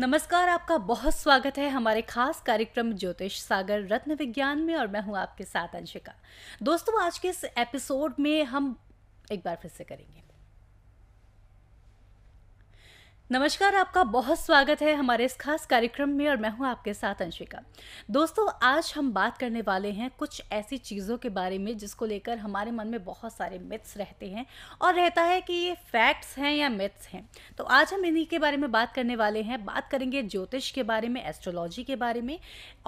नमस्कार आपका बहुत स्वागत है हमारे खास कार्यक्रम ज्योतिष सागर रत्न विज्ञान में और मैं हूं आपके साथ अंशिका दोस्तों आज के इस एपिसोड में हम एक बार फिर से करेंगे नमस्कार आपका बहुत स्वागत है हमारे इस खास कार्यक्रम में और मैं हूं आपके साथ अंशिका दोस्तों आज हम बात करने वाले हैं कुछ ऐसी चीज़ों के बारे में जिसको लेकर हमारे मन में बहुत सारे मिथ्स रहते हैं और रहता है कि ये फैक्ट्स हैं या मिथ्स हैं तो आज हम इन्हीं के बारे में बात करने वाले हैं बात करेंगे ज्योतिष के बारे में एस्ट्रोलॉजी के बारे में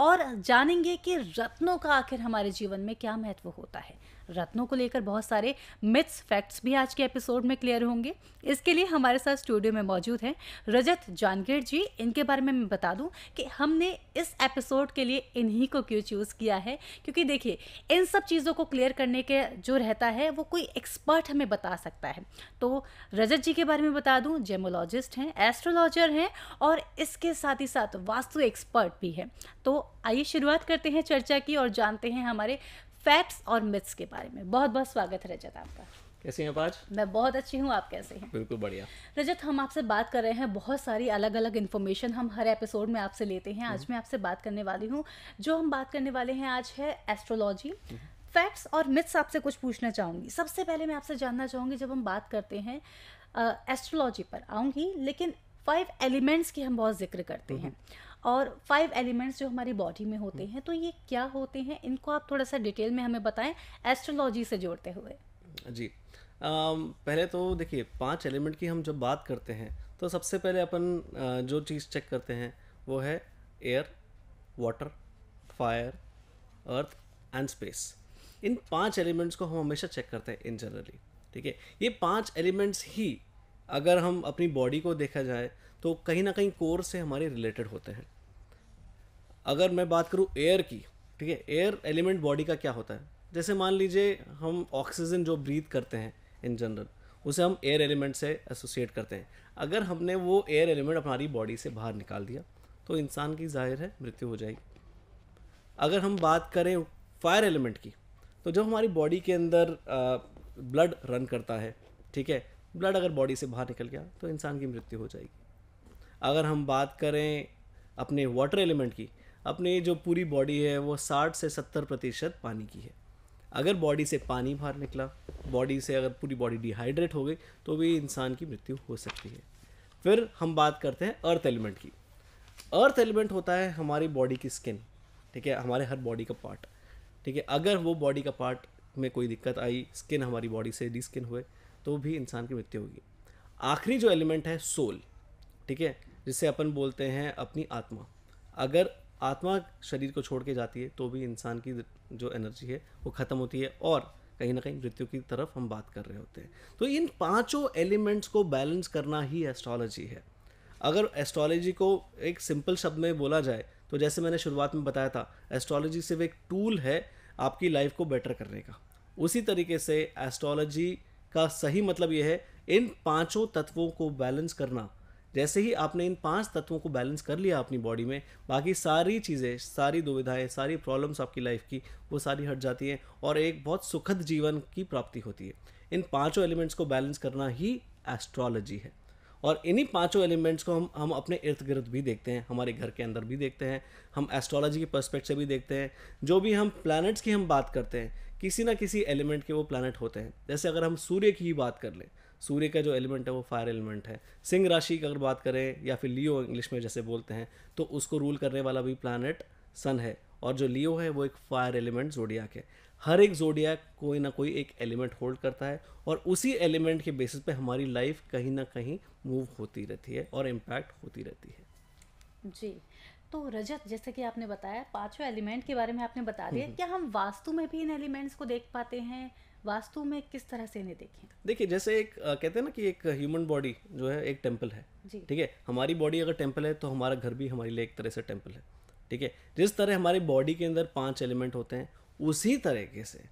और जानेंगे कि रत्नों का आखिर हमारे जीवन में क्या महत्व होता है रत्नों को लेकर बहुत सारे मिथ्स फैक्ट्स भी आज के एपिसोड में क्लियर होंगे इसके लिए हमारे साथ स्टूडियो में मौजूद हैं रजत जानगीर जी इनके बारे में मैं बता दूं कि हमने इस एपिसोड के लिए इन्हीं को क्यों चूज़ किया है क्योंकि देखिए इन सब चीज़ों को क्लियर करने के जो रहता है वो कोई एक्सपर्ट हमें बता सकता है तो रजत जी के बारे में बता दूँ जेमोलॉजिस्ट हैं एस्ट्रोलॉजर हैं और इसके साथ ही साथ वास्तु एक्सपर्ट भी है तो आइए शुरुआत करते हैं चर्चा की और जानते हैं हमारे फैक्ट्स और मिथ्स के बारे में बहुत बहुत स्वागत है रजत आपका कैसे हैं आज मैं बहुत अच्छी हूँ आप कैसे हैं बिल्कुल बढ़िया रजत हम आपसे बात कर रहे हैं बहुत सारी अलग अलग इन्फॉर्मेशन हम हर एपिसोड में आपसे लेते हैं आज हम्म। मैं आपसे बात करने वाली हूँ जो हम बात करने वाले हैं आज है एस्ट्रोलॉजी हम्म। फैक्ट्स और मिथ्स आपसे कुछ पूछना चाहूँगी सबसे पहले मैं आपसे जानना चाहूँगी जब हम बात करते हैं एस्ट्रोलॉजी पर आऊँगी लेकिन फाइव एलिमेंट्स की हम बहुत जिक्र करते हम्म। हैं और फाइव एलिमेंट्स जो हमारी बॉडी में होते हैं तो ये क्या होते हैं इनको आप थोड़ा सा डिटेल में हमें बताएं एस्ट्रोलॉजी से जोड़ते हुए जी आ, पहले तो देखिए पांच एलिमेंट की हम जब बात करते हैं तो सबसे पहले अपन जो चीज़ चेक करते हैं वो है air water fire earth and space इन पांच एलिमेंट्स को हम हमेशा चेक करते हैं इन जनरली ठीक है ये पांच एलिमेंट्स ही अगर हम अपनी बॉडी को देखा जाए तो कहीं ना कहीं कोर से हमारे रिलेटेड होते हैं अगर मैं बात करूँ एयर की ठीक है एयर एलिमेंट बॉडी का क्या होता है जैसे मान लीजिए हम ऑक्सीजन जो ब्रीथ करते हैं इन जनरल उसे हम एयर एलिमेंट से एसोसिएट करते हैं अगर हमने वो एयर एलिमेंट हमारी बॉडी से बाहर निकाल दिया तो इंसान की जाहिर है मृत्यु हो जाएगी अगर हम बात करें फायर एलिमेंट की तो जब हमारी बॉडी के अंदर ब्लड रन करता है ठीक है ब्लड अगर बॉडी से बाहर निकल गया तो इंसान की मृत्यु हो जाएगी अगर हम बात करें अपने वाटर एलिमेंट की अपनी जो पूरी बॉडी है वो साठ से सत्तर प्रतिशत पानी की है अगर बॉडी से पानी बाहर निकला बॉडी से अगर पूरी बॉडी डिहाइड्रेट हो गई तो भी इंसान की मृत्यु हो सकती है फिर हम बात करते हैं अर्थ एलिमेंट की अर्थ एलिमेंट होता है हमारी बॉडी की स्किन ठीक है हमारे हर बॉडी का पार्ट ठीक है अगर वो बॉडी का पार्ट में कोई दिक्कत आई स्किन हमारी बॉडी से डी स्किन हुए तो भी इंसान की मृत्यु होगी आखिरी जो एलिमेंट है सोल ठीक है जिसे अपन बोलते हैं अपनी आत्मा अगर आत्मा शरीर को छोड़ के जाती है तो भी इंसान की जो एनर्जी है वो ख़त्म होती है और कहीं ना कहीं मृत्यु की तरफ हम बात कर रहे होते हैं तो इन पांचों एलिमेंट्स को बैलेंस करना ही एस्ट्रोलॉजी है अगर एस्ट्रोलॉजी को एक सिंपल शब्द में बोला जाए तो जैसे मैंने शुरुआत में बताया था एस्ट्रोलॉजी सिर्फ एक टूल है आपकी लाइफ को बेटर करने का उसी तरीके से एस्ट्रोलॉजी का सही मतलब यह है इन पांचों तत्वों को बैलेंस करना जैसे ही आपने इन पांच तत्वों को बैलेंस कर लिया अपनी बॉडी में बाकी सारी चीज़ें सारी दुविधाएं सारी प्रॉब्लम्स आपकी लाइफ की वो सारी हट जाती हैं और एक बहुत सुखद जीवन की प्राप्ति होती है इन पाँचों एलिमेंट्स को बैलेंस करना ही एस्ट्रोलॉजी है और इन्हीं पांचों एलिमेंट्स को हम हम अपने इर्द गिर्द भी देखते हैं हमारे घर के अंदर भी देखते हैं हम एस्ट्रोलॉजी के परस्पेक्ट से भी देखते हैं जो भी हम प्लैनेट्स की हम बात करते हैं किसी ना किसी एलिमेंट के वो प्लानट होते हैं जैसे अगर हम सूर्य की ही बात कर लें सूर्य का जो एलिमेंट है वो फायर एलिमेंट है सिंह राशि की अगर बात करें या फिर लियो इंग्लिश में जैसे बोलते हैं तो उसको रूल करने वाला भी प्लानट सन है और जो लियो है वो एक फायर एलिमेंट जोडिया के हर एक जोडिया कोई ना कोई एक एलिमेंट होल्ड करता है और उसी एलिमेंट के बेसिस पे हमारी लाइफ कहीं ना कहीं मूव होती रहती है और इम्पैक्ट होती रहती है जी तो रजत जैसे कि आपने बताया पांचों एलिमेंट के बारे में आपने बता दिया हम्म, हम्म। क्या हम वास्तु में भी इन एलिमेंट्स को देख पाते हैं वास्तु में किस तरह से इन्हें देखें देखिए जैसे एक कहते हैं ना कि एक ह्यूमन बॉडी जो है एक टेम्पल है ठीक है हमारी बॉडी अगर टेम्पल है तो हमारा घर भी हमारे लिए एक तरह से टेम्पल है ठीक है जिस तरह हमारी बॉडी के अंदर पांच एलिमेंट होते हैं उसी तरीके से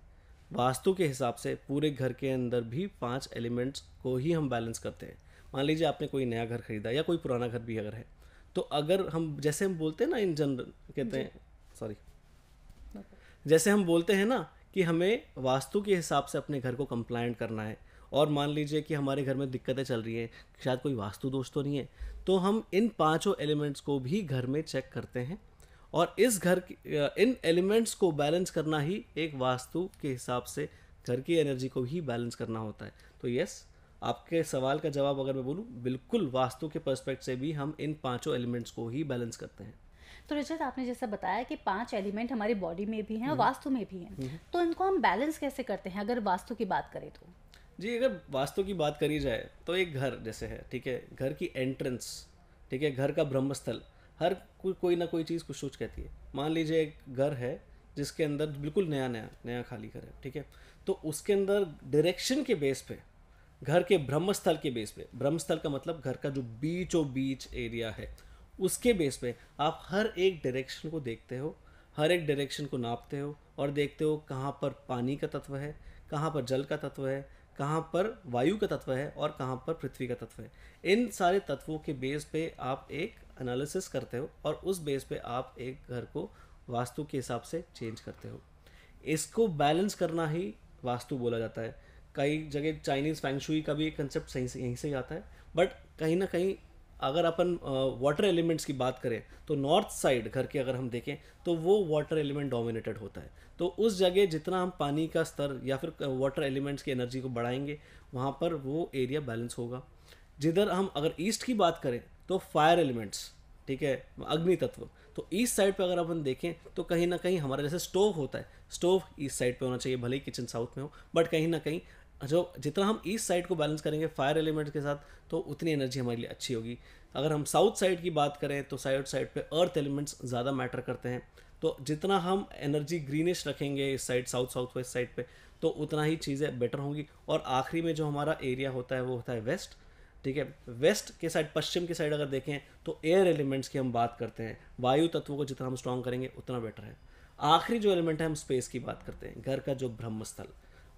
वास्तु के हिसाब से पूरे घर के अंदर भी पांच एलिमेंट्स को ही हम बैलेंस करते हैं मान लीजिए आपने कोई नया घर खरीदा या कोई पुराना घर भी अगर है तो अगर हम जैसे हम बोलते हैं ना इन जनरल कहते हैं सॉरी जैसे हम बोलते हैं ना कि हमें वास्तु के हिसाब से अपने घर को कंप्लाइंट करना है और मान लीजिए कि हमारे घर में दिक्कतें चल रही हैं शायद कोई वास्तु दोष तो नहीं है तो हम इन पांचों एलिमेंट्स को भी घर में चेक करते हैं और इस घर इन एलिमेंट्स को बैलेंस करना ही एक वास्तु के हिसाब से घर की एनर्जी को ही बैलेंस करना होता है तो यस आपके सवाल का जवाब अगर मैं बोलूँ बिल्कुल वास्तु के परस्पेक्ट से भी हम इन पाँचों एलिमेंट्स को ही बैलेंस करते हैं तो रजत आपने जैसा बताया कि पांच एलिमेंट हमारी बॉडी में भी हैं और हम्म। वास्तु में भी हैं हम्म। तो इनको हम बैलेंस कैसे करते हैं अगर वास्तु की बात करें तो जी अगर वास्तु की बात करी जाए तो एक घर जैसे है ठीक है घर की एंट्रेंस ठीक है घर का ब्रह्मस्थल हर कोई कोई ना कोई चीज़ कुछ सोच कहती है मान लीजिए एक घर है जिसके अंदर बिल्कुल नया नया नया खाली घर है ठीक है तो उसके अंदर डायरेक्शन के बेस पे घर के ब्रह्मस्थल के बेस पे ब्रह्मस्थल का मतलब घर का जो बीचों बीच एरिया है उसके बेस पे आप हर एक डायरेक्शन को देखते हो हर एक डायरेक्शन को नापते हो और देखते हो कहाँ पर पानी का तत्व है कहाँ पर जल का तत्व है कहाँ पर वायु का तत्व है और कहाँ पर पृथ्वी का तत्व है इन सारे तत्वों के बेस पे आप एक एनालिसिस करते हो और उस बेस पे आप एक घर को वास्तु के हिसाब से चेंज करते हो इसको बैलेंस करना ही वास्तु बोला जाता है कई जगह चाइनीज़ फैंगशुई का भी एक कंसेप्ट सही से यहीं से ही आता है बट कहीं ना कहीं अगर अपन वाटर एलिमेंट्स की बात करें तो नॉर्थ साइड घर के अगर हम देखें तो वो वाटर एलिमेंट डोमिनेटेड होता है तो उस जगह जितना हम पानी का स्तर या फिर वाटर एलिमेंट्स की एनर्जी को बढ़ाएंगे वहाँ पर वो एरिया बैलेंस होगा जिधर हम अगर ईस्ट की बात करें तो फायर एलिमेंट्स ठीक है अग्नि तत्व तो ईस्ट साइड पर अगर अपन देखें तो कहीं ना कहीं हमारा जैसे स्टोव होता है स्टोव ईस्ट साइड पर होना चाहिए भले ही किचन साउथ में हो बट कहीं ना कहीं जो अच्छा, जितना हम ईस्ट साइड को बैलेंस करेंगे फायर एलिमेंट्स के साथ तो उतनी एनर्जी हमारे लिए अच्छी होगी अगर हम साउथ साइड की बात करें तो साउथ साइड पे अर्थ एलिमेंट्स ज़्यादा मैटर करते हैं तो जितना हम एनर्जी ग्रीनिश रखेंगे इस side south south west side पे तो उतना ही चीज़ें बेटर होंगी और आखिरी में जो हमारा एरिया होता है वो होता है वेस्ट ठीक है वेस्ट के साइड पश्चिम के साइड अगर देखें तो एयर एलिमेंट्स की हम बात करते हैं वायु तत्वों को जितना हम स्ट्रांग करेंगे उतना बेटर है आखिरी जो एलिमेंट है हम स्पेस की बात करते हैं घर का जो ब्रह्मस्थल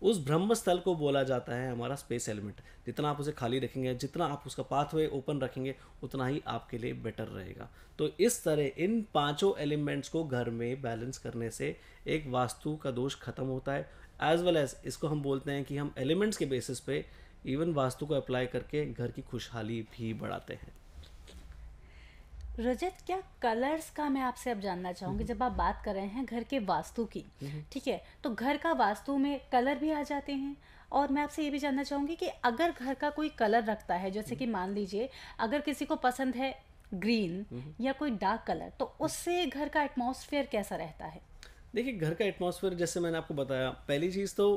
उस ब्रह्म स्थल को बोला जाता है हमारा स्पेस एलिमेंट जितना आप उसे खाली रखेंगे जितना आप उसका पाथवे ओपन रखेंगे उतना ही आपके लिए बेटर रहेगा तो इस तरह इन पांचों एलिमेंट्स को घर में बैलेंस करने से एक वास्तु का दोष खत्म होता है एज वेल एज इसको हम बोलते हैं कि हम एलिमेंट्स के बेसिस पे इवन वास्तु को अप्लाई करके घर की खुशहाली भी बढ़ाते हैं रजत क्या कलर्स का मैं आपसे अब जानना चाहूंगी हम्म। जब आप बात कर रहे हैं घर के वास्तु की हम्म। ठीक है तो घर का वास्तु में कलर भी आ जाते हैं और मैं आपसे ये भी जानना चाहूंगी कि अगर घर का कोई कलर रखता है जैसे कि हम्म। मान लीजिए अगर किसी को पसंद है ग्रीन या कोई डार्क कलर तो उससे घर का एटमोसफियर कैसा रहता है देखिए घर का एटमोसफियर जैसे मैंने आपको बताया पहली चीज़ तो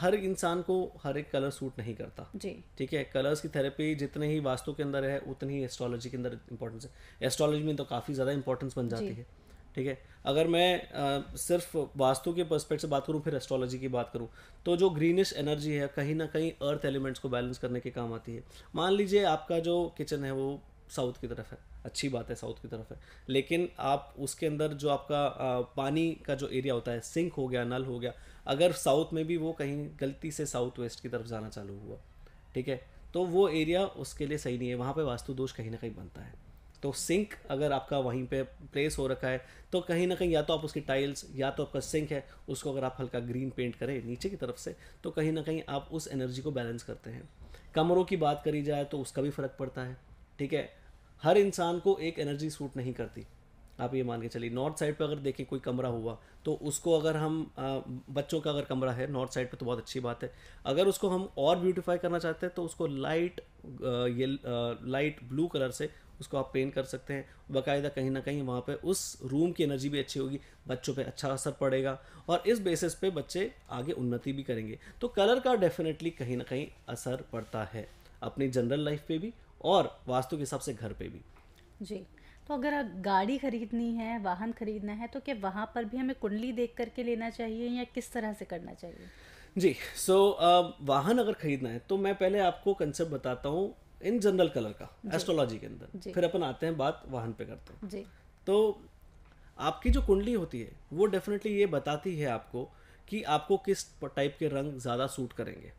हर इंसान को हर एक कलर सूट नहीं करता जी ठीक है कलर्स की थेरेपी जितने ही वास्तु के अंदर है उतनी ही एस्ट्रोलॉजी के अंदर इंपॉर्टेंस है एस्ट्रोलॉजी में तो काफ़ी ज़्यादा इंपॉर्टेंस बन जाती है ठीक है अगर मैं आ, सिर्फ वास्तु के पर्सपेक्ट से बात करूँ फिर एस्ट्रोलॉजी की बात करूँ तो जो ग्रीनिश एनर्जी है कहीं ना कहीं अर्थ एलिमेंट्स को बैलेंस करने के काम आती है मान लीजिए आपका जो किचन है वो साउथ की तरफ है अच्छी बात है साउथ की तरफ है लेकिन आप उसके अंदर जो आपका पानी का जो एरिया होता है सिंक हो गया नल हो गया अगर साउथ में भी वो कहीं गलती से साउथ वेस्ट की तरफ जाना चालू हुआ ठीक है तो वो एरिया उसके लिए सही नहीं है वहाँ पर वास्तु दोष कहीं ना कहीं बनता है तो सिंक अगर आपका वहीं पे प्लेस हो रखा है तो कहीं ना कहीं या तो आप उसकी टाइल्स या तो आपका सिंक है उसको अगर आप हल्का ग्रीन पेंट करें नीचे की तरफ से तो कहीं ना कहीं आप उस एनर्जी को बैलेंस करते हैं कमरों की बात करी जाए तो उसका भी फ़र्क पड़ता है ठीक है हर इंसान को एक एनर्जी सूट नहीं करती आप ये मान के चलिए नॉर्थ साइड पर अगर देखें कोई कमरा हुआ तो उसको अगर हम आ, बच्चों का अगर कमरा है नॉर्थ साइड पर तो बहुत अच्छी बात है अगर उसको हम और ब्यूटीफाई करना चाहते हैं तो उसको लाइट ये लाइट ब्लू कलर से उसको आप पेंट कर सकते हैं बाकायदा कहीं ना कहीं वहाँ पे उस रूम की एनर्जी भी अच्छी होगी बच्चों पे अच्छा असर पड़ेगा और इस बेसिस पे बच्चे आगे उन्नति भी करेंगे तो कलर का डेफिनेटली कहीं ना कहीं असर पड़ता है अपनी जनरल लाइफ पे भी और वास्तु के हिसाब से घर पे भी जी तो अगर गाड़ी खरीदनी है वाहन खरीदना है तो क्या वहाँ पर भी हमें कुंडली देख करके लेना चाहिए या किस तरह से करना चाहिए जी सो so, वाहन अगर खरीदना है तो मैं पहले आपको कंसेप्ट बताता हूँ इन जनरल कलर का एस्ट्रोलॉजी के अंदर फिर अपन आते हैं बात वाहन पे करते हैं जी तो आपकी जो कुंडली होती है वो डेफिनेटली ये बताती है आपको कि आपको किस टाइप के रंग ज़्यादा सूट करेंगे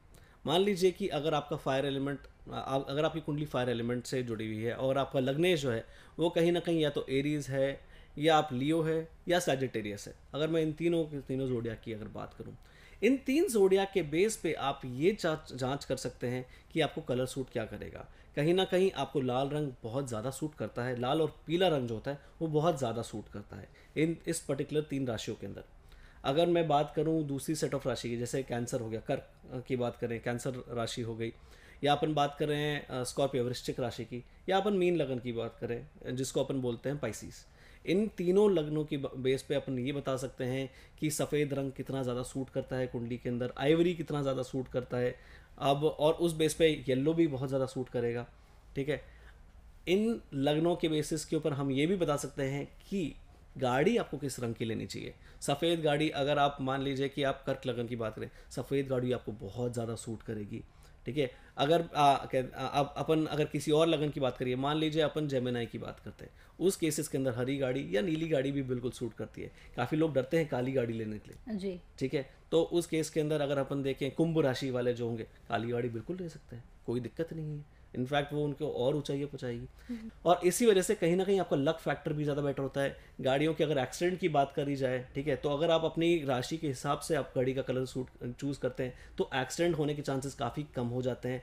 मान लीजिए कि अगर आपका फायर एलिमेंट आप अगर आपकी कुंडली फायर एलिमेंट से जुड़ी हुई है और आपका लग्नेश जो है वो कहीं ना कहीं या तो एरीज है या आप लियो है या सैजिटेरियस है अगर मैं इन तीनों तीनों जोड़िया की अगर बात करूँ इन तीन जोड़िया के बेस पे आप ये जांच कर सकते हैं कि आपको कलर सूट क्या करेगा कहीं ना कहीं आपको लाल रंग बहुत ज़्यादा सूट करता है लाल और पीला रंग जो होता है वो बहुत ज़्यादा सूट करता है इन इस पर्टिकुलर तीन राशियों के अंदर अगर मैं बात करूँ दूसरी सेट ऑफ राशि की जैसे कैंसर हो गया कर्क की बात करें कैंसर राशि हो गई या अपन बात कर रहे हैं स्कॉर्पियो वृश्चिक राशि की या अपन मीन लगन की बात करें जिसको अपन बोलते हैं पाइसिस इन तीनों लग्नों की बेस पे अपन ये बता सकते हैं कि सफ़ेद रंग कितना ज़्यादा सूट करता है कुंडली के अंदर आइवरी कितना ज़्यादा सूट करता है अब और उस बेस पे येलो भी बहुत ज़्यादा सूट करेगा ठीक है इन लग्नों के बेसिस के ऊपर हम ये भी बता सकते हैं कि गाड़ी आपको किस रंग की लेनी चाहिए सफ़ेद गाड़ी अगर आप मान लीजिए कि आप कर्क लगन की बात करें सफ़ेद गाड़ी आपको बहुत ज़्यादा सूट करेगी ठीक है अगर अब अपन अगर किसी और लगन की बात करिए मान लीजिए अपन जेमिनाई की बात करते हैं उस केसेस के अंदर हरी गाड़ी या नीली गाड़ी भी बिल्कुल सूट करती है काफ़ी लोग डरते हैं काली गाड़ी लेने के लिए जी ठीक है तो उस केस के अंदर अगर अपन देखें कुंभ राशि वाले जो होंगे काली गाड़ी बिल्कुल ले सकते हैं कोई दिक्कत नहीं है इनफैक्ट वो उनको और पर पहुँचाएगी हम्म। और इसी वजह से कहीं ना कहीं आपका लक फैक्टर भी ज़्यादा बेटर होता है गाड़ियों की अगर एक्सीडेंट की बात करी जाए ठीक है तो अगर आप अपनी राशि के हिसाब से आप गाड़ी का कलर सूट चूज़ करते हैं तो एक्सीडेंट होने के चांसेस काफ़ी कम हो जाते हैं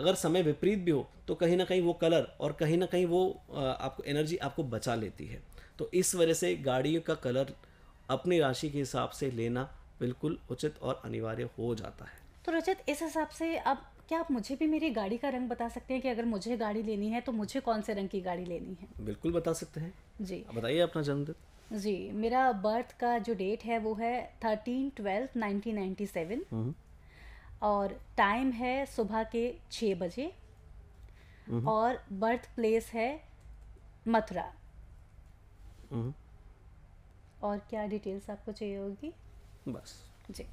अगर समय विपरीत भी हो तो कहीं ना कहीं वो कलर और कहीं ना कहीं वो आपको एनर्जी आपको बचा लेती है तो इस वजह से गाड़ियों का कलर अपनी राशि के हिसाब से लेना बिल्कुल उचित और अनिवार्य हो जाता है तो रचित इस हिसाब से अब क्या आप मुझे भी मेरी गाड़ी का रंग बता सकते हैं कि अगर मुझे गाड़ी लेनी है तो मुझे कौन से रंग की गाड़ी लेनी है बिल्कुल बता सकते हैं जी बताइए अपना जन्मदिन जी मेरा बर्थ का जो डेट है वो है thirteen twelfth nineteen ninety seven और टाइम है सुबह के छः बजे हम्म। और बर्थ प्लेस है मथुरा हम्म। और क्या डिटेल्स आपको चाहिए होगी बस जी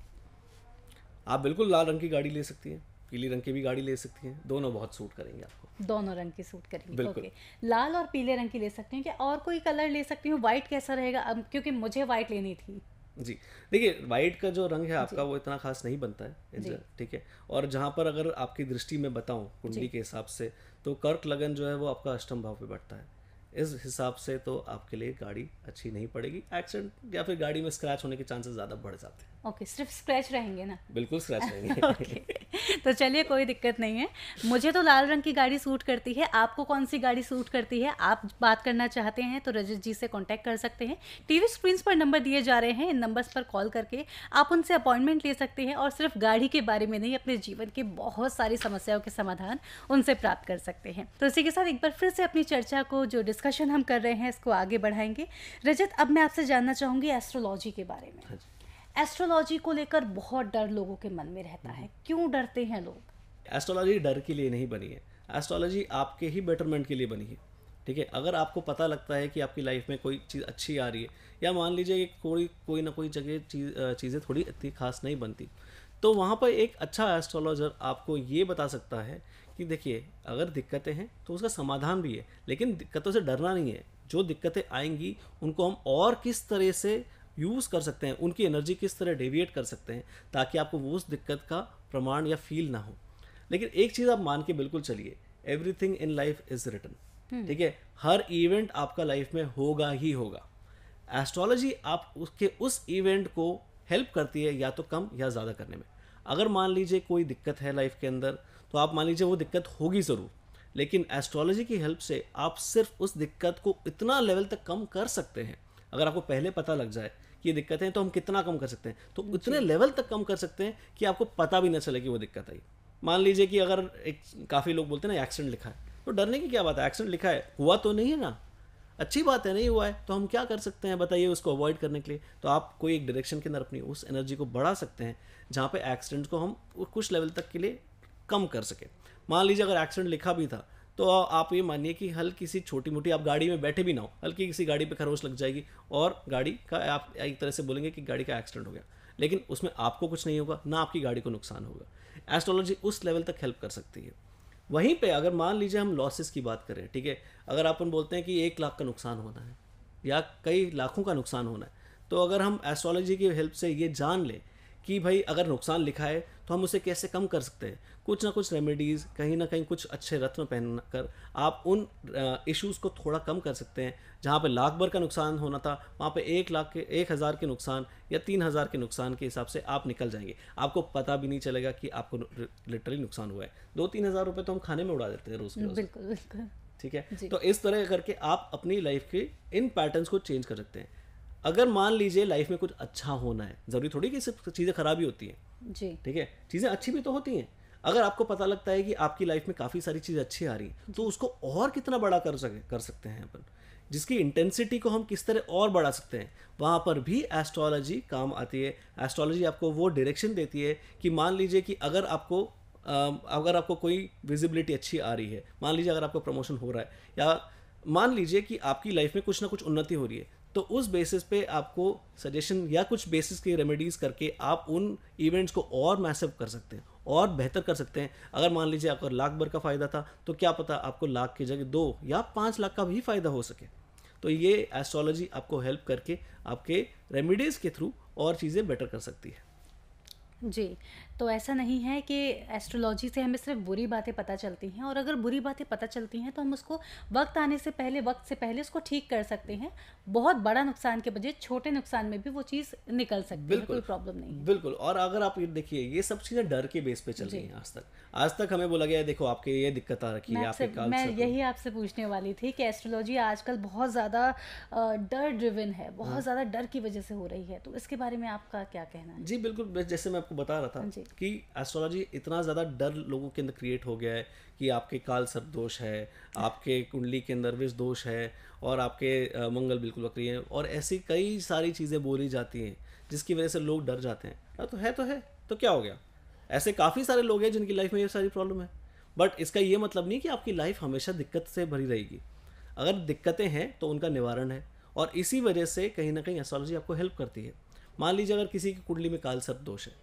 आप बिल्कुल लाल रंग की गाड़ी ले सकती हैं पीली रंग की भी गाड़ी ले सकती हैं दोनों बहुत सूट करेंगे आपको दोनों रंग की सूट करेंगे बिल्कुल okay. लाल और पीले रंग की ले सकती हूँ क्या और कोई कलर ले सकती हूँ व्हाइट कैसा रहेगा क्योंकि मुझे व्हाइट लेनी थी जी देखिए व्हाइट का जो रंग है आपका वो इतना खास नहीं बनता है ठीक है और जहाँ पर अगर आपकी दृष्टि में बताऊँ कुंडली के हिसाब से तो कर्क लगन जो है वो आपका अष्टम भाव पे बढ़ता है इस हिसाब से तो आपके लिए गाड़ी अच्छी नहीं पड़ेगी एक्सीडेंट या फिर गाड़ी में स्क्रैच होने के चांसेस ज़्यादा बढ़ जाते हैं ओके सिर्फ स्क्रैच रहेंगे ना बिल्कुल स्क्रैच रहेंगे ओके तो चलिए कोई दिक्कत नहीं है मुझे तो लाल रंग की गाड़ी सूट करती है आपको कौन सी गाड़ी सूट करती है आप बात करना चाहते हैं तो रजत जी से कांटेक्ट कर सकते हैं टीवी स्क्रीन पर नंबर दिए जा रहे हैं इन नंबर्स पर कॉल करके आप उनसे अपॉइंटमेंट ले सकते हैं और सिर्फ गाड़ी के बारे में नहीं अपने जीवन की बहुत सारी समस्याओं के समाधान उनसे प्राप्त कर सकते हैं तो इसी के साथ एक बार फिर से अपनी चर्चा को जो डिस्कशन हम कर रहे हैं इसको आगे बढ़ाएंगे रजत अब मैं आपसे जानना चाहूँगी एस्ट्रोलॉजी के बारे में हाँ एस्ट्रोलॉजी को लेकर बहुत डर लोगों के मन में रहता है हम्म। क्यों डरते हैं लोग एस्ट्रोलॉजी डर के लिए नहीं बनी है एस्ट्रोलॉजी आपके ही बेटरमेंट के लिए बनी है ठीक है अगर आपको पता लगता है कि आपकी लाइफ में कोई चीज़ अच्छी आ रही है या मान लीजिए कि कोई कोई ना कोई जगह चीज़ें थोड़ी इतनी खास नहीं बनती तो वहाँ पर एक अच्छा एस्ट्रोलॉजर आपको ये बता सकता है कि देखिए अगर दिक्कतें हैं तो उसका समाधान भी है लेकिन दिक्कतों से डरना नहीं है जो दिक्कतें आएंगी उनको हम और किस तरह से यूज़ कर सकते हैं उनकी एनर्जी किस तरह डेविएट कर सकते हैं ताकि आपको वो उस दिक्कत का प्रमाण या फील ना हो लेकिन एक चीज़ आप मान के बिल्कुल चलिए everything in life is return ठीक है हर इवेंट आपका लाइफ में होगा ही होगा एस्ट्रोलॉजी आप उसके उस इवेंट को हेल्प करती है या तो कम या ज़्यादा करने में अगर मान लीजिए कोई दिक्कत है लाइफ के अंदर तो आप मान लीजिए वो दिक्कत होगी ज़रूर लेकिन एस्ट्रोलॉजी की हेल्प से आप सिर्फ उस दिक्कत को इतना लेवल तक कम कर सकते हैं अगर आपको पहले पता लग जाए कि ये दिक्कत है तो हम कितना कम कर सकते हैं तो इतने लेवल तक कम कर सकते हैं कि आपको पता भी ना चले कि वो दिक्कत आई मान लीजिए कि अगर एक काफ़ी लोग बोलते हैं ना एक्सीडेंट लिखा है तो डरने की क्या बात है एक्सीडेंट लिखा है हुआ तो नहीं है ना अच्छी बात है नहीं हुआ है तो हम क्या कर सकते हैं बताइए उसको अवॉइड करने के लिए तो आप कोई एक डायरेक्शन के अंदर अपनी उस एनर्जी को बढ़ा सकते हैं जहाँ पे एक्सीडेंट को हम कुछ लेवल तक के लिए कम कर सकें मान लीजिए अगर एक्सीडेंट लिखा भी था तो आप ये मानिए कि हल्की सी छोटी मोटी आप गाड़ी में बैठे भी ना हो हल्की किसी गाड़ी पे खरोश लग जाएगी और गाड़ी का आप एक तरह से बोलेंगे कि गाड़ी का एक्सीडेंट हो गया लेकिन उसमें आपको कुछ नहीं होगा ना आपकी गाड़ी को नुकसान होगा एस्ट्रोलॉजी उस लेवल तक हेल्प कर सकती है वहीं पे अगर मान लीजिए हम लॉसेस की बात करें ठीक है अगर अपन बोलते हैं कि एक लाख का नुकसान होना है या कई लाखों का नुकसान होना है तो अगर हम एस्ट्रोलॉजी की हेल्प से ये जान लें कि भाई अगर नुकसान लिखा है तो हम उसे कैसे कम कर सकते हैं कुछ ना कुछ रेमेडीज़ कहीं ना कहीं कुछ अच्छे रत्न पहन कर आप उन इश्यूज़ को थोड़ा कम कर सकते हैं जहाँ पे लाख भर का नुकसान होना था वहाँ पे एक लाख के एक हज़ार के नुकसान या तीन हज़ार के नुकसान के हिसाब से आप निकल जाएंगे आपको पता भी नहीं चलेगा कि आपको लिटरली नुकसान हुआ है दो तीन हज़ार रुपये तो हम खाने में उड़ा देते हैं रोज़ बिल्कुल बिल्कुल ठीक है तो इस तरह करके आप अपनी लाइफ के इन पैटर्न्स को चेंज कर सकते हैं अगर मान लीजिए लाइफ में कुछ अच्छा होना है ज़रूरी थोड़ी कि सिर्फ चीज़ें खराब ही होती हैं जी ठीक है चीज़ें अच्छी भी तो होती हैं अगर आपको पता लगता है कि आपकी लाइफ में काफ़ी सारी चीज़ अच्छी आ रही तो उसको और कितना बड़ा कर सके कर सकते हैं अपन जिसकी इंटेंसिटी को हम किस तरह और बढ़ा सकते हैं वहाँ पर भी एस्ट्रोलॉजी काम आती है एस्ट्रोलॉजी आपको वो डायरेक्शन देती है कि मान लीजिए कि अगर आपको अगर आपको कोई विजिबिलिटी अच्छी आ रही है मान लीजिए अगर आपको प्रमोशन हो रहा है या मान लीजिए कि आपकी लाइफ में कुछ ना कुछ उन्नति हो रही है तो उस बेसिस पे आपको सजेशन या कुछ बेसिस की रेमेडीज़ करके आप उन इवेंट्स को और मैसेप कर सकते हैं और बेहतर कर सकते हैं अगर मान लीजिए आपको लाख भर का फ़ायदा था तो क्या पता आपको लाख की जगह दो या पाँच लाख का भी फ़ायदा हो सके तो ये एस्ट्रोलॉजी आपको हेल्प करके आपके रेमेडीज़ के थ्रू और चीज़ें बेटर कर सकती है जी तो ऐसा नहीं है कि एस्ट्रोलॉजी से हमें सिर्फ बुरी बातें पता चलती हैं और अगर बुरी बातें पता चलती हैं तो हम उसको वक्त आने से पहले वक्त से पहले उसको ठीक कर सकते हैं बहुत बड़ा नुकसान के बजाय छोटे नुकसान में भी वो चीज़ निकल सकती है कोई प्रॉब्लम नहीं है बिल्कुल और अगर आप ये देखिए ये सब चीज़ें डर के बेस पे चल रही हैं आज तक आज तक हमें बोला गया देखो आपके ये दिक्कत आ रखी है आपके मैं यही आपसे पूछने वाली थी कि एस्ट्रोलॉजी आजकल बहुत ज़्यादा डर ड्रिवन है बहुत हाँ। ज़्यादा डर की वजह से हो रही है तो इसके बारे में आपका क्या कहना है जी बिल्कुल जैसे मैं आपको बता रहा था कि एस्ट्रोलॉजी इतना ज़्यादा डर लोगों के अंदर क्रिएट हो गया है कि आपके काल सर्प दोष है आपके कुंडली के अंदर विष दोष है और आपके मंगल बिल्कुल बकरी है और ऐसी कई सारी चीज़ें बोली जाती हैं जिसकी वजह से लोग डर जाते हैं ना हाँ, तो है तो है तो क्या हो गया ऐसे काफ़ी सारे लोग हैं जिनकी लाइफ में ये सारी प्रॉब्लम है बट इसका ये मतलब नहीं कि आपकी लाइफ हमेशा दिक्कत से भरी रहेगी अगर दिक्कतें हैं तो उनका निवारण है और इसी वजह से कहीं ना कहीं एस्ट्रोलॉजी आपको हेल्प करती है मान लीजिए अगर किसी की कुंडली में काल सर्प दोष है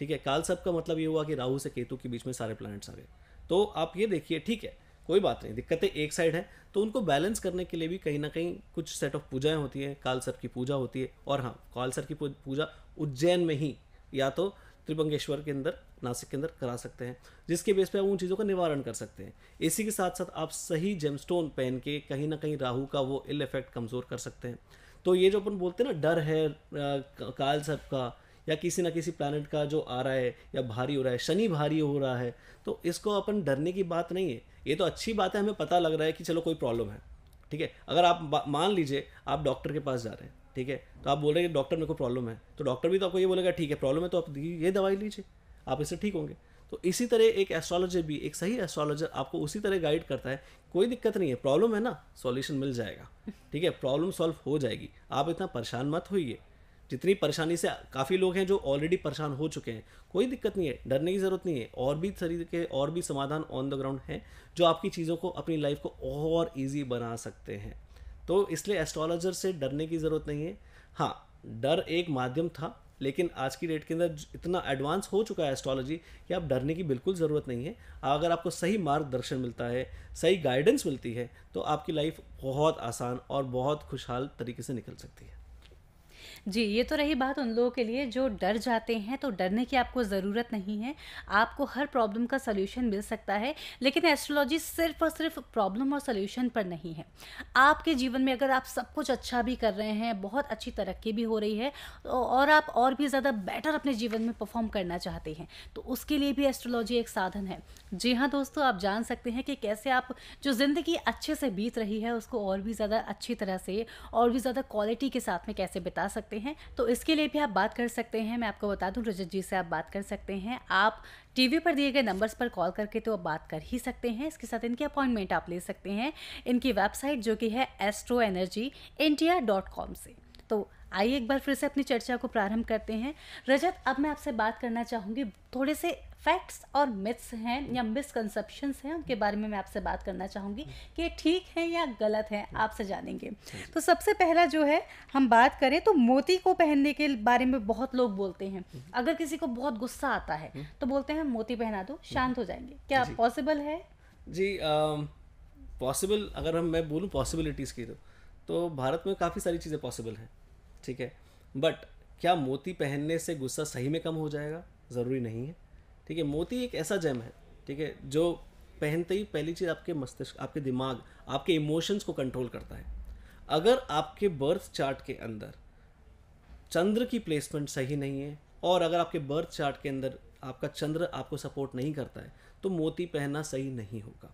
ठीक है काल सब का मतलब ये हुआ कि राहु से केतु के बीच में सारे प्लैनेट्स आ गए तो आप ये देखिए ठीक है कोई बात नहीं दिक्कतें एक साइड है तो उनको बैलेंस करने के लिए भी कहीं ना कहीं कुछ सेट ऑफ पूजाएं होती हैं काल सर की पूजा होती है और हाँ काल सर की पूजा उज्जैन में ही या तो त्रिभंगेश्वर के अंदर नासिक के अंदर करा सकते हैं जिसके बेस पे आप उन चीज़ों का निवारण कर सकते हैं इसी के साथ साथ आप सही जेमस्टोन पहन के कहीं ना कहीं राहू का वो इल इफेक्ट कमज़ोर कर सकते हैं तो ये जो अपन बोलते हैं ना डर है काल सर का या किसी ना किसी प्लानट का जो आ रहा है या भारी हो रहा है शनि भारी हो रहा है तो इसको अपन डरने की बात नहीं है ये तो अच्छी बात है हमें पता लग रहा है कि चलो कोई प्रॉब्लम है ठीक है अगर आप मान लीजिए आप डॉक्टर के पास जा रहे हैं ठीक है तो आप बोल रहे हैं डॉक्टर मेरे को प्रॉब्लम है तो डॉक्टर भी तो आपको ये बोलेगा ठीक है प्रॉब्लम है तो आप ये दवाई लीजिए आप इससे ठीक होंगे तो इसी तरह एक एस्ट्रोलॉजर भी एक सही एस्ट्रोलॉजर आपको उसी तरह गाइड करता है कोई दिक्कत नहीं है प्रॉब्लम है ना सॉल्यूशन मिल जाएगा ठीक है प्रॉब्लम सॉल्व हो जाएगी आप इतना परेशान मत होइए जितनी परेशानी से काफ़ी लोग हैं जो ऑलरेडी परेशान हो चुके हैं कोई दिक्कत नहीं है डरने की ज़रूरत नहीं है और भी तरीके और भी समाधान ऑन द ग्राउंड हैं जो आपकी चीज़ों को अपनी लाइफ को और ईजी बना सकते हैं तो इसलिए एस्ट्रोलॉजर से डरने की ज़रूरत नहीं है हाँ डर एक माध्यम था लेकिन आज की डेट के अंदर इतना एडवांस हो चुका है एस्ट्रोलॉजी कि आप डरने की बिल्कुल ज़रूरत नहीं है अगर आपको सही मार्गदर्शन मिलता है सही गाइडेंस मिलती है तो आपकी लाइफ बहुत आसान और बहुत खुशहाल तरीके से निकल सकती है जी ये तो रही बात उन लोगों के लिए जो डर जाते हैं तो डरने की आपको ज़रूरत नहीं है आपको हर प्रॉब्लम का सोल्यूशन मिल सकता है लेकिन एस्ट्रोलॉजी सिर्फ और सिर्फ प्रॉब्लम और सोल्यूशन पर नहीं है आपके जीवन में अगर आप सब कुछ अच्छा भी कर रहे हैं बहुत अच्छी तरक्की भी हो रही है तो और आप और भी ज़्यादा बेटर अपने जीवन में परफॉर्म करना चाहते हैं तो उसके लिए भी एस्ट्रोलॉजी एक साधन है जी हाँ दोस्तों आप जान सकते हैं कि कैसे आप जो ज़िंदगी अच्छे से बीत रही है उसको और भी ज़्यादा अच्छी तरह से और भी ज़्यादा क्वालिटी के साथ में कैसे बिता सकते सकते हैं तो इसके लिए भी आप बात कर सकते हैं मैं आपको बता दूं रजत जी से आप बात कर सकते हैं आप टीवी पर दिए गए नंबर्स पर कॉल करके तो आप बात कर ही सकते हैं इसके साथ इनकी अपॉइंटमेंट आप ले सकते हैं इनकी वेबसाइट जो कि है Astro Energy India dot com से तो आइए एक बार फिर से अपनी चर्चा को प्रारंभ करते हैं रजत अब मैं आपसे बात करना चाहूँगी थोड़े से फैक्ट्स और मिथ्स हैं या मिसकनसेप्शन हैं उनके बारे में मैं आपसे बात करना चाहूँगी कि ठीक है या गलत है आपसे जानेंगे तो सबसे पहला जो है हम बात करें तो मोती को पहनने के बारे में बहुत लोग बोलते हैं अगर किसी को बहुत गुस्सा आता है तो बोलते हैं मोती पहना दो शांत हो जाएंगे क्या पॉसिबल है जी पॉसिबल अगर हम मैं बोलूँ पॉसिबिलिटीज़ की तो तो भारत में काफ़ी सारी चीज़ें पॉसिबल हैं ठीक है बट क्या मोती पहनने से गुस्सा सही में कम हो जाएगा ज़रूरी नहीं है ठीक है मोती एक ऐसा जैम है ठीक है जो पहनते ही पहली चीज़ आपके मस्तिष्क आपके दिमाग आपके इमोशंस को कंट्रोल करता है अगर आपके बर्थ चार्ट के अंदर चंद्र की प्लेसमेंट सही नहीं है और अगर आपके बर्थ चार्ट के अंदर आपका चंद्र आपको सपोर्ट नहीं करता है तो मोती पहनना सही नहीं होगा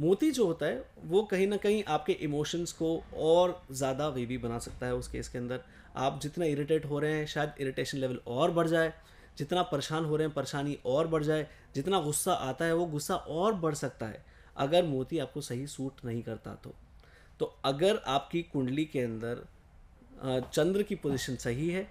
मोती जो होता है वो कहीं ना कहीं आपके इमोशंस को और ज़्यादा वेवी बना सकता है उस केस के अंदर आप जितना इरिटेट हो रहे हैं शायद इरिटेशन लेवल और बढ़ जाए जितना परेशान हो रहे हैं परेशानी और बढ़ जाए जितना गुस्सा आता है वो गुस्सा और बढ़ सकता है अगर मोती आपको सही सूट नहीं करता तो तो अगर आपकी कुंडली के अंदर चंद्र की पोजीशन सही है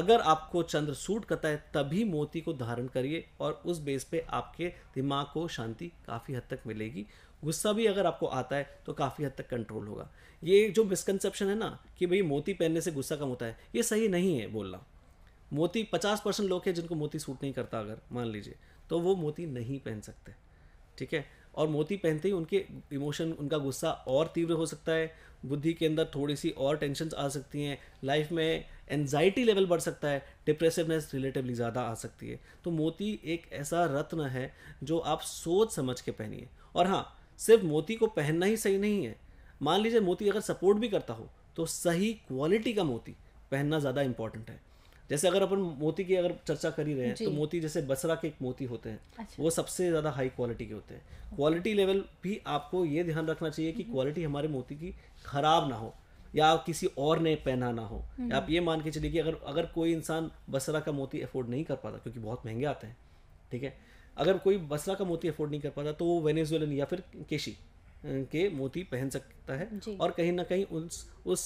अगर आपको चंद्र सूट करता है तभी मोती को धारण करिए और उस बेस पे आपके दिमाग को शांति काफ़ी हद तक मिलेगी गुस्सा भी अगर आपको आता है तो काफ़ी हद तक कंट्रोल होगा ये जो मिसकनसेप्शन है ना कि भाई मोती पहनने से गुस्सा कम होता है ये सही नहीं है बोलना मोती पचास परसेंट लोग हैं जिनको मोती सूट नहीं करता अगर मान लीजिए तो वो मोती नहीं पहन सकते ठीक है और मोती पहनते ही उनके इमोशन उनका गुस्सा और तीव्र हो सकता है बुद्धि के अंदर थोड़ी सी और टेंशन आ सकती हैं लाइफ में एनजाइटी लेवल बढ़ सकता है डिप्रेसिवनेस रिलेटिवली ज़्यादा आ सकती है तो मोती एक ऐसा रत्न है जो आप सोच समझ के पहनिए और हाँ सिर्फ मोती को पहनना ही सही नहीं है मान लीजिए मोती अगर सपोर्ट भी करता हो तो सही क्वालिटी का मोती पहनना ज़्यादा इंपॉर्टेंट है जैसे अगर अपन मोती की अगर चर्चा कर ही रहे हैं तो मोती जैसे बसरा के एक मोती होते हैं अच्छा। वो सबसे ज़्यादा हाई क्वालिटी के होते हैं क्वालिटी लेवल भी आपको ये ध्यान रखना चाहिए कि क्वालिटी हम्म। हमारे मोती की ख़राब ना हो या किसी और ने पहना ना हो या हम्म। आप ये मान के चलिए कि अगर अगर कोई इंसान बसरा का मोती अफोर्ड नहीं कर पाता क्योंकि बहुत महंगे आते हैं ठीक है अगर कोई बसरा का मोती अफोर्ड नहीं कर पाता तो वो वेनेजुएलन या फिर केशी के मोती पहन सकता है और कहीं ना कहीं उस उस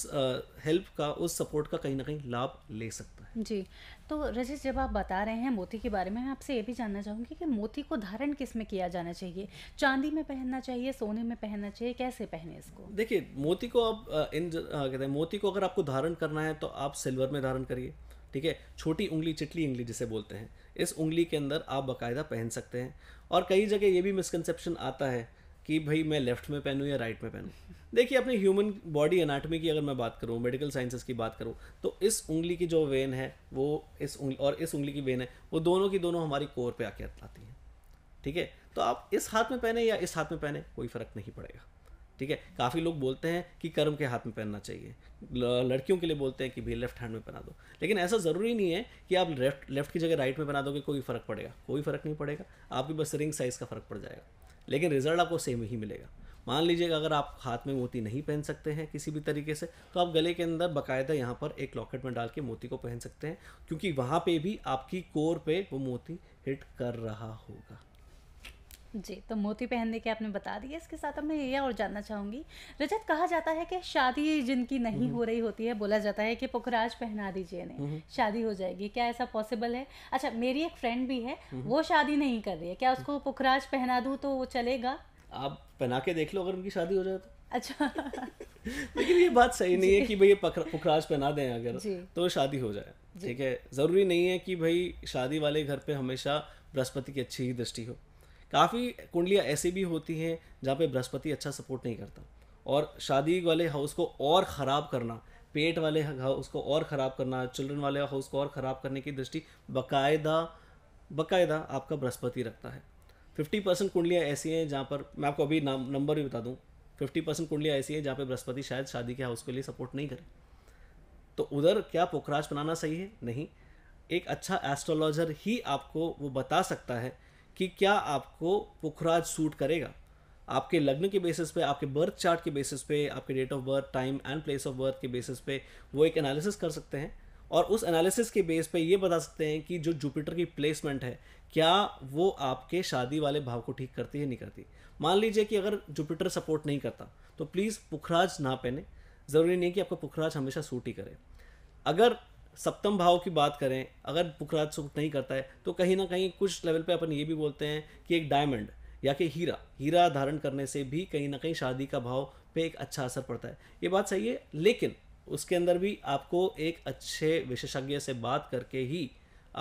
हेल्प का उस सपोर्ट का कहीं ना कहीं लाभ ले सकता है जी तो रजित जब आप बता रहे हैं मोती के बारे में मैं आपसे ये भी जानना चाहूँगी कि मोती को धारण किस में किया जाना चाहिए चांदी में पहनना चाहिए सोने में पहनना चाहिए कैसे पहने इसको देखिए मोती को आप इन कहते हैं मोती को अगर आपको धारण करना है तो आप सिल्वर में धारण करिए ठीक है छोटी उंगली चिटली उंगली जिसे बोलते हैं इस उंगली के अंदर आप बाकायदा पहन सकते हैं और कई जगह ये भी मिसकनसेप्शन आता है कि भाई मैं लेफ्ट में पहनूँ या राइट में पहनूँ देखिए अपने ह्यूमन बॉडी एनाटॉमी की अगर मैं बात करूँ मेडिकल साइंसेस की बात करूँ तो इस उंगली की जो वेन है वो इस उंगली और इस उंगली की वेन है वो दोनों की दोनों हमारी कोर पे आके आती हैं ठीक है तो आप इस हाथ में पहने या इस हाथ में पहने कोई फ़र्क नहीं पड़ेगा ठीक है काफ़ी लोग बोलते हैं कि कर्म के हाथ में पहनना चाहिए लड़कियों के लिए बोलते हैं कि भाई लेफ्ट हैंड में पहना दो लेकिन ऐसा ज़रूरी नहीं है कि आप लेफ्ट लेफ्ट की जगह राइट में पहना दोगे कोई फ़र्क पड़ेगा कोई फ़र्क नहीं पड़ेगा आपकी बस रिंग साइज़ का फ़र्क पड़ जाएगा लेकिन रिजल्ट आपको सेम ही मिलेगा मान लीजिएगा अगर आप हाथ में मोती नहीं पहन सकते हैं किसी भी तरीके से तो आप गले के अंदर बकायदा यहाँ पर एक लॉकेट में डाल के मोती को पहन सकते हैं क्योंकि वहाँ पे भी आपकी कोर पे वो मोती हिट कर रहा होगा जी तो मोती पहनने के आपने बता दिया इसके साथ अब मैं ये और जानना चाहूंगी रजत कहा जाता है कि शादी जिनकी नहीं हम्म। हो रही होती है बोला जाता है कि पुखराज पहना दीजिए इन्हें हम्म। शादी हो जाएगी क्या ऐसा पॉसिबल है अच्छा मेरी एक फ्रेंड भी है हम्म। वो शादी नहीं कर रही है क्या उसको पुखराज पहना दू तो वो चलेगा आप पहना के देख लो अगर उनकी शादी हो जाए तो अच्छा लेकिन ये बात सही नहीं है कि भाई ये पुखराज पहना दें अगर तो शादी हो जाए ठीक है ज़रूरी नहीं है कि भाई शादी वाले घर पे हमेशा बृहस्पति की अच्छी ही दृष्टि हो काफ़ी कुंडलियाँ ऐसी भी होती हैं जहाँ पे बृहस्पति अच्छा सपोर्ट नहीं करता और शादी वाले हाउस को और ख़राब करना पेट वाले हाउस को और ख़राब करना चिल्ड्रन वाले हाउस को और ख़राब करने की दृष्टि बाकायदा बाकायदा आपका बृहस्पति रखता है फिफ्टी परसेंट कुंडलियाँ ऐसी हैं जहाँ पर मैं आपको अभी नाम नंबर भी बता दूँ फिफ्टी परसेंट कुंडलियाँ ऐसी हैं जहाँ पर बृहस्पति शायद शादी के हाउस के लिए सपोर्ट नहीं करे तो उधर क्या पोखराज बनाना सही है नहीं एक अच्छा एस्ट्रोलॉजर ही आपको वो बता सकता है कि क्या आपको पुखराज सूट करेगा आपके लग्न के बेसिस पे आपके बर्थ चार्ट के बेसिस पे आपके date of birth time and place of birth के बेसिस पे वो एक एनालिसिस कर सकते हैं और उस एनालिसिस के बेस पे ये बता सकते हैं कि जो जुपिटर की प्लेसमेंट है क्या वो आपके शादी वाले भाव को ठीक करती है नहीं करती मान लीजिए कि अगर जुपिटर सपोर्ट नहीं करता तो प्लीज़ पुखराज ना पहने ज़रूरी नहीं कि आपका पुखराज हमेशा सूट ही करे अगर सप्तम भाव की बात करें अगर पुखराज सुख नहीं करता है तो कहीं ना कहीं कुछ लेवल पे अपन ये भी बोलते हैं कि एक डायमंड या कि हीरा हीरा धारण करने से भी कहीं ना कहीं शादी का भाव पे एक अच्छा असर पड़ता है ये बात सही है लेकिन उसके अंदर भी आपको एक अच्छे विशेषज्ञ से बात करके ही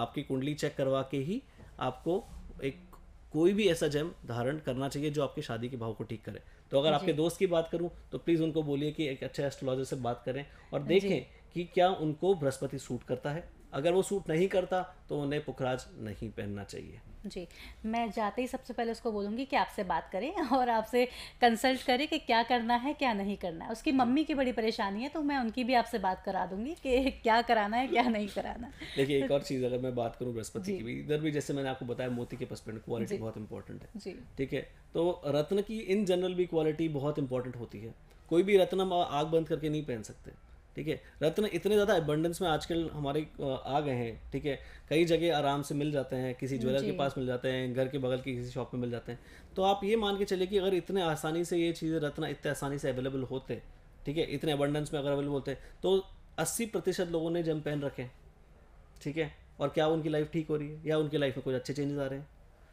आपकी कुंडली चेक करवा के ही आपको एक कोई भी ऐसा जैम धारण करना चाहिए जो आपकी शादी के भाव को ठीक करे तो अगर आपके दोस्त की बात करूं तो प्लीज़ उनको बोलिए कि एक अच्छे एस्ट्रोलॉजर से बात करें और देखें कि क्या उनको बृहस्पति सूट करता है अगर वो सूट नहीं करता तो उन्हें पुखराज नहीं पहनना चाहिए जी मैं जाते ही सबसे पहले उसको बोलूँगी कि आपसे बात करें और आपसे कंसल्ट करें कि क्या करना है क्या नहीं करना है उसकी मम्मी की बड़ी परेशानी है तो मैं उनकी भी आपसे बात करा दूंगी कि क्या कराना है क्या नहीं कराना देखिए एक और चीज़ अगर मैं बात करूँ बृहस्पति की भी इधर भी जैसे मैंने आपको बताया मोती के पसपेंट क्वालिटी बहुत इंपॉर्टेंट है जी ठीक है तो रत्न की इन जनरल भी क्वालिटी बहुत इंपॉर्टेंट होती है कोई भी रत्न हम आग बंद करके नहीं पहन सकते ठीक है रत्न इतने ज़्यादा एबंडेंस में आजकल हमारे आ गए हैं ठीक है कई जगह आराम से मिल जाते हैं किसी ज्वेलर के पास मिल जाते हैं घर के बगल की किसी शॉप में मिल जाते हैं तो आप ये मान के चले कि अगर इतने आसानी से ये चीज़ें रत्न इतने आसानी से अवेलेबल होते ठीक है इतने अबंडेंस में अगर अवेलेबल होते तो अस्सी प्रतिशत लोगों ने जम पहन रखे ठीक है और क्या उनकी लाइफ ठीक हो रही है या उनकी लाइफ में कुछ अच्छे चेंजेस आ रहे हैं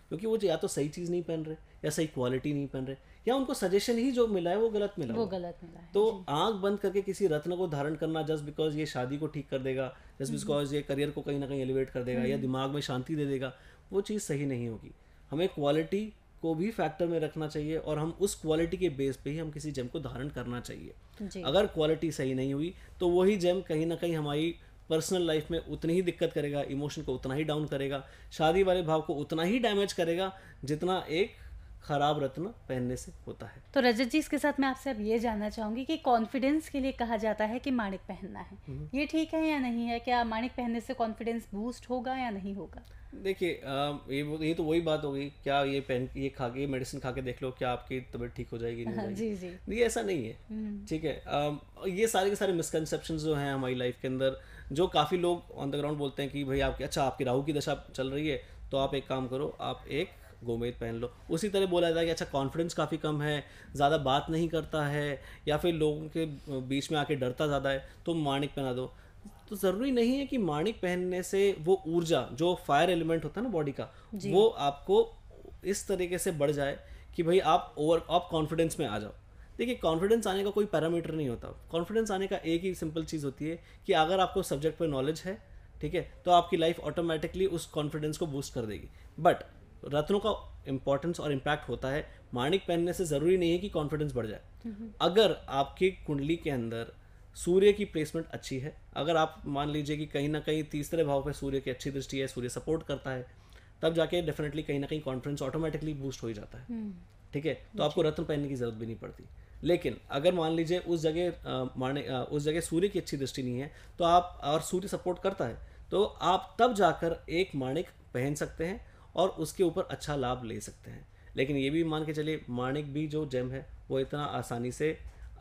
क्योंकि वो या तो सही चीज़ नहीं पहन रहे या सही क्वालिटी नहीं पहन रहे या उनको सजेशन ही जो मिला है वो गलत मिला वो गलत मिला है तो आंख बंद करके किसी रत्न को धारण करना जस्ट बिकॉज ये शादी को ठीक कर देगा जस्ट हम्म। बिकॉज ये करियर को कहीं ना कहीं एलिवेट कर देगा या हम्म। दिमाग में शांति दे देगा वो चीज़ सही नहीं होगी हमें क्वालिटी को भी फैक्टर में रखना चाहिए और हम उस क्वालिटी के बेस पे ही हम किसी जेम को धारण करना चाहिए अगर क्वालिटी सही नहीं हुई तो वही जेम कहीं ना कहीं हमारी पर्सनल लाइफ में उतनी ही दिक्कत करेगा इमोशन को उतना ही डाउन करेगा शादी वाले भाव को उतना ही डैमेज करेगा जितना एक खराब रत्न पहनने से होता है तो रजत जी इसके साथ मैं आपसे अब ये जानना चाहूंगी कि कॉन्फिडेंस के लिए कहा जाता है कि माणिक पहनना है हम्म। ये ठीक है या नहीं है क्या माणिक पहनने से कॉन्फिडेंस बूस्ट होगा या नहीं होगा देखिए ये ये तो वही बात होगी क्या ये पहन ये खा के मेडिसिन खा के देख लो क्या आपकी तबीयत ठीक हो जाएगी नहीं जाएगी हाँ, जी जी ये ऐसा नहीं है हम्म। ठीक है आ, ये सारे के सारे मिसकनसेप्शन जो हैं हमारी लाइफ के अंदर जो काफ़ी लोग ऑन द ग्राउंड बोलते हैं कि भाई आपकी अच्छा आपकी राहु की दशा चल रही है तो आप एक काम करो आप एक गोमेद पहन लो उसी तरह बोला जाता है कि अच्छा कॉन्फिडेंस काफ़ी कम है ज़्यादा बात नहीं करता है या फिर लोगों के बीच में आके डरता ज़्यादा है तो माणिक पहना दो तो ज़रूरी नहीं है कि माणिक पहनने से वो ऊर्जा जो फायर एलिमेंट होता है ना बॉडी का वो आपको इस तरीके से बढ़ जाए कि भाई आप ओवर आप कॉन्फिडेंस में आ जाओ देखिए कॉन्फिडेंस आने का कोई पैरामीटर नहीं होता कॉन्फिडेंस आने का एक ही सिंपल चीज़ होती है कि अगर आपको सब्जेक्ट पर नॉलेज है ठीक है तो आपकी लाइफ ऑटोमेटिकली उस कॉन्फिडेंस को बूस्ट कर देगी बट रत्नों का इम्पोर्टेंस और इम्पैक्ट होता है माणिक पहनने से ज़रूरी नहीं है कि कॉन्फिडेंस बढ़ जाए अगर आपकी कुंडली के अंदर सूर्य की प्लेसमेंट अच्छी है अगर आप मान लीजिए कि कहीं ना कहीं तीसरे भाव पर सूर्य की अच्छी दृष्टि है सूर्य सपोर्ट करता है तब जाके डेफिनेटली कहीं ना कहीं कॉन्फिडेंस ऑटोमेटिकली बूस्ट हो ही जाता है हम्म। ठीक है तो आपको रत्न पहनने की जरूरत भी नहीं पड़ती लेकिन अगर मान लीजिए उस जगह माने उस जगह सूर्य की अच्छी दृष्टि नहीं है तो आप और सूर्य सपोर्ट करता है तो आप तब जाकर एक माणिक पहन सकते हैं और उसके ऊपर अच्छा लाभ ले सकते हैं लेकिन ये भी मान के चलिए माणिक भी जो जेम है वो इतना आसानी से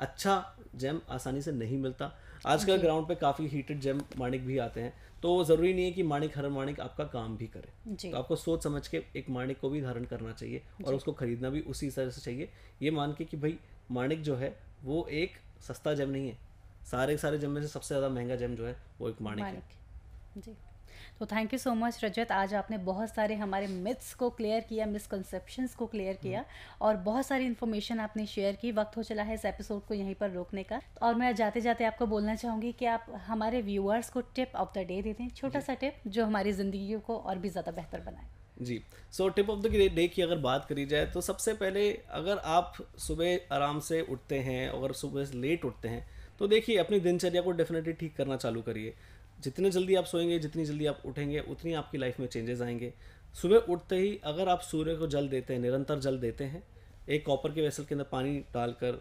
अच्छा जेम आसानी से नहीं मिलता आजकल ग्राउंड पे काफ़ी हीटेड जेम माणिक भी आते हैं तो ज़रूरी नहीं है कि माणिक हर माणिक आपका काम भी करे तो आपको सोच समझ के एक माणिक को भी धारण करना चाहिए और उसको खरीदना भी उसी तरह से चाहिए ये मान के कि भाई माणिक जो है वो एक सस्ता जेम नहीं है सारे सारे जेम में से सबसे ज़्यादा महंगा जेम जो है वो एक माणिक है जी तो thank you so much Rajat आज आपने बहुत सारे हमारे मिथ्स को क्लियर किया मिसकनसेप्शंस को क्लियर किया हम्म। और बहुत सारी इन्फॉर्मेशन आपने शेयर की वक्त हो चला है इस एपिसोड को यहीं पर रोकने का और मैं जाते जाते आपको बोलना चाहूंगी कि आप हमारे व्यूअर्स को टिप ऑफ द डे दे दें छोटा सा टिप जो हमारी ज़िंदगी को और भी ज़्यादा बेहतर बनाए जी so tip of the day की अगर बात करी जाए तो सबसे पहले अगर आप सुबह आराम से उठते हैं अगर सुबह लेट उठते हैं तो देखिए अपनी दिनचर्या को डेफिनेटली ठीक करना चालू करिए जितने जल्दी आप सोएंगे जितनी जल्दी आप उठेंगे उतनी आपकी लाइफ में चेंजेस आएंगे सुबह उठते ही अगर आप सूर्य को जल देते हैं निरंतर जल देते हैं एक कॉपर के वेसल के अंदर पानी डालकर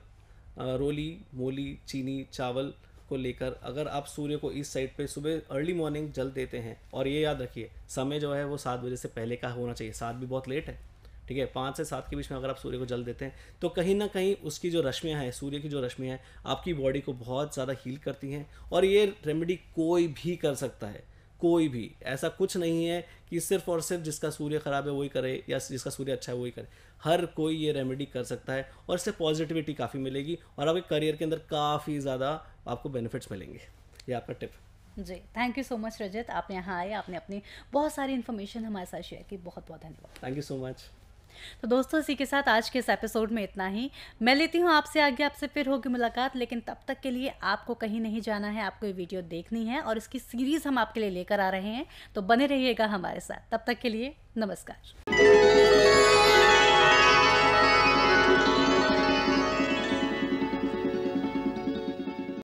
रोली मोली चीनी चावल को लेकर अगर आप सूर्य को इस साइड पे सुबह अर्ली मॉर्निंग जल देते हैं और ये याद रखिए समय जो है वो सात बजे से पहले का होना चाहिए सात भी बहुत लेट है ठीक है पाँच से सात के बीच में अगर आप सूर्य को जल देते हैं तो कहीं ना कहीं उसकी जो रश्मियाँ हैं सूर्य की जो रश्मियाँ हैं आपकी बॉडी को बहुत ज़्यादा हील करती हैं और ये रेमेडी कोई भी कर सकता है कोई भी ऐसा कुछ नहीं है कि सिर्फ और सिर्फ जिसका सूर्य ख़राब है वही करे या जिसका सूर्य अच्छा है वही करे हर कोई ये रेमेडी कर सकता है और इससे पॉजिटिविटी काफ़ी मिलेगी और आपके करियर के अंदर काफ़ी ज़्यादा आपको बेनिफिट्स मिलेंगे ये आपका टिप जी thank you so much Rajat आप यहाँ आए आपने अपनी बहुत सारी इन्फॉर्मेशन हमारे साथ शेयर की बहुत बहुत धन्यवाद थैंक यू सो मच तो दोस्तों इसी के साथ आज के इस एपिसोड में इतना ही मैं लेती हूँ आपसे आगे आपसे फिर होगी मुलाकात लेकिन तब तक के लिए आपको कहीं नहीं जाना है आपको ये वीडियो देखनी है और इसकी सीरीज़ हम आपके लिए लेकर आ रहे हैं तो बने रहिएगा हमारे साथ तब तक के लिए नमस्कार